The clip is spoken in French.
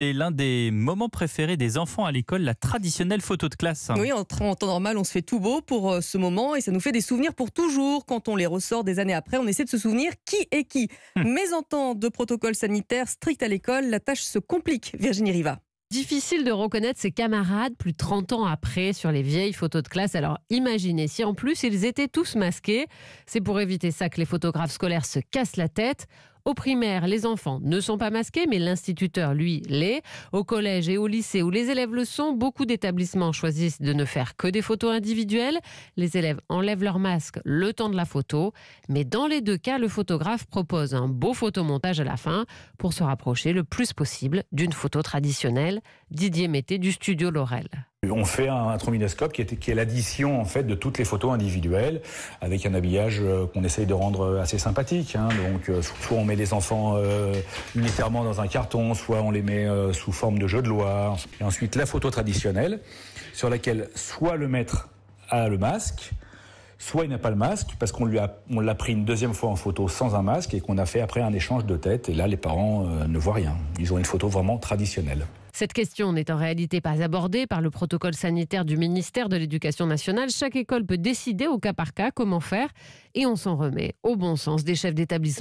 C'est l'un des moments préférés des enfants à l'école, la traditionnelle photo de classe. Oui, en, temps normal, on se fait tout beau pour euh, ce moment et ça nous fait des souvenirs pour toujours. Quand on les ressort des années après, on essaie de se souvenir qui est qui. Hmm. Mais en temps de protocole sanitaire strict à l'école, la tâche se complique, Virginie Riva. Difficile de reconnaître ses camarades plus de 30 ans après sur les vieilles photos de classe. Alors imaginez si en plus ils étaient tous masqués. C'est pour éviter ça que les photographes scolaires se cassent la tête. Au primaire, les enfants ne sont pas masqués, mais l'instituteur, lui, l'est. Au collège et au lycée, où les élèves le sont, beaucoup d'établissements choisissent de ne faire que des photos individuelles. Les élèves enlèvent leur masque le temps de la photo, mais dans les deux cas, le photographe propose un beau photomontage à la fin pour se rapprocher le plus possible d'une photo traditionnelle. Didier Mété du studio Laurel. On fait un, trominoscope qui est, l'addition en fait de toutes les photos individuelles, avec un habillage euh, qu'on essaye de rendre euh, assez sympathique. Hein. Donc, euh, soit on met les enfants euh, dans un carton, soit on les met sous forme de jeu de loi. Et ensuite, la photo traditionnelle, sur laquelle soit le maître a le masque, soit il n'a pas le masque parce qu'on on l'a pris une deuxième fois en photo sans un masque et qu'on a fait après un échange de tête. Et là, les parents ne voient rien. Ils ont une photo vraiment traditionnelle. Cette question n'est en réalité pas abordée par le protocole sanitaire du ministère de l'Éducation nationale. Chaque école peut décider au cas par cas comment faire et on s'en remet au bon sens des chefs d'établissement.